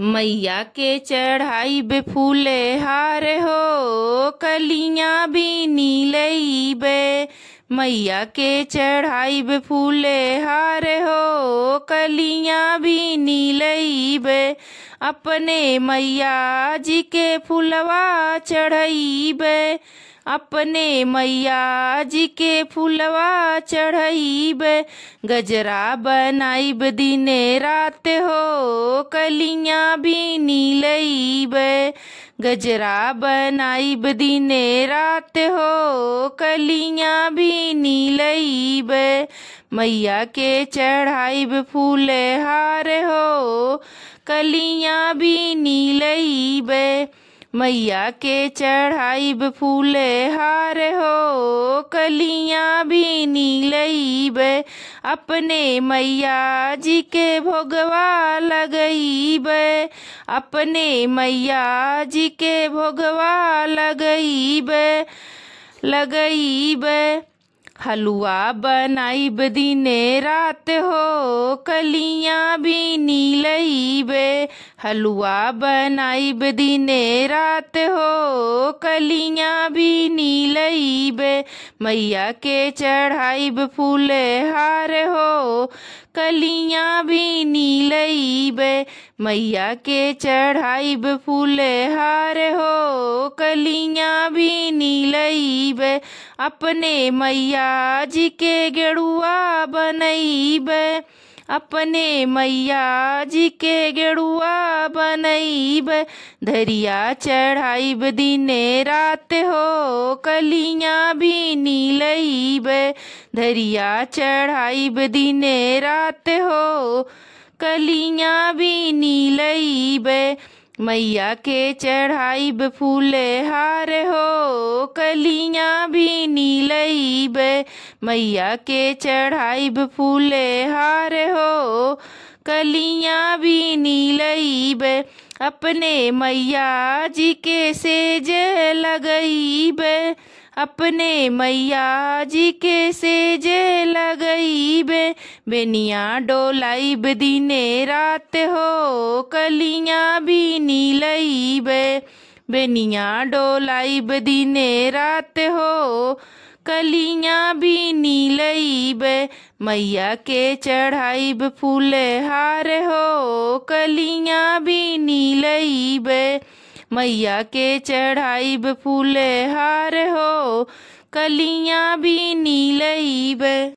मैया के चढ़ाई बे फूले हार हो कलिया भी नीलई बे मैया के चढ़ाई बे फूले हार हो कलिया भी नीलई बे अपने मैया जी के फूलवा चढ़ई बे अपने मैया जी के फुलवा चढ़ाइब गजरा बनाइब दिने रात हो कलिया भी नीलइब गजरा बनाइब दिने रात हो कलिया भी नीलइब मैया के चढ़ाइब फूल हार हो कलिया भी नीलइब मैया के ब फूले हार हो कलिया भी नीलईब अपने मैया जी के भोगवा लगईब अपने मैया जी के भोगवा लगईब लगईब हलुआ बनाइब दिने रात हो कलिया भी नीलईब बनाई बनाइब दिने रात हो कलियां भी बे मैया के चढ़ाइब फूले हार हो कलियां भी बे मैया के चढ़ाइब फूले हार हो कलियां भी बे अपने मैया जी के गेड़ुआ बे अपने मैया जी के गेड़ुआ बनैब धरिया चढ़ाइब दिने रात हो कलियाँ भी नीलईब धरिया चढ़ाइब दिने रात हो कलियाँ भी नीलईब मैया के चढ़ाइब फूले हार हो कलियाँ भी नीलईब मैया के चढ़ाई फूले हार हो कलिया भी नीलईब अपने मैया जी के सेज लगईब अपने मैया जी के सेज लगईब बेनिया डोलाइब दिने रात हो कलियाँ भी नीलईब बनिया डोलाइब दिने रात हो कलिया भी नील मैया के चढ़ाइब फूले हार हो कलिया भी नील मैया के चढ़ाइब फूले हार हो कलिया भी नील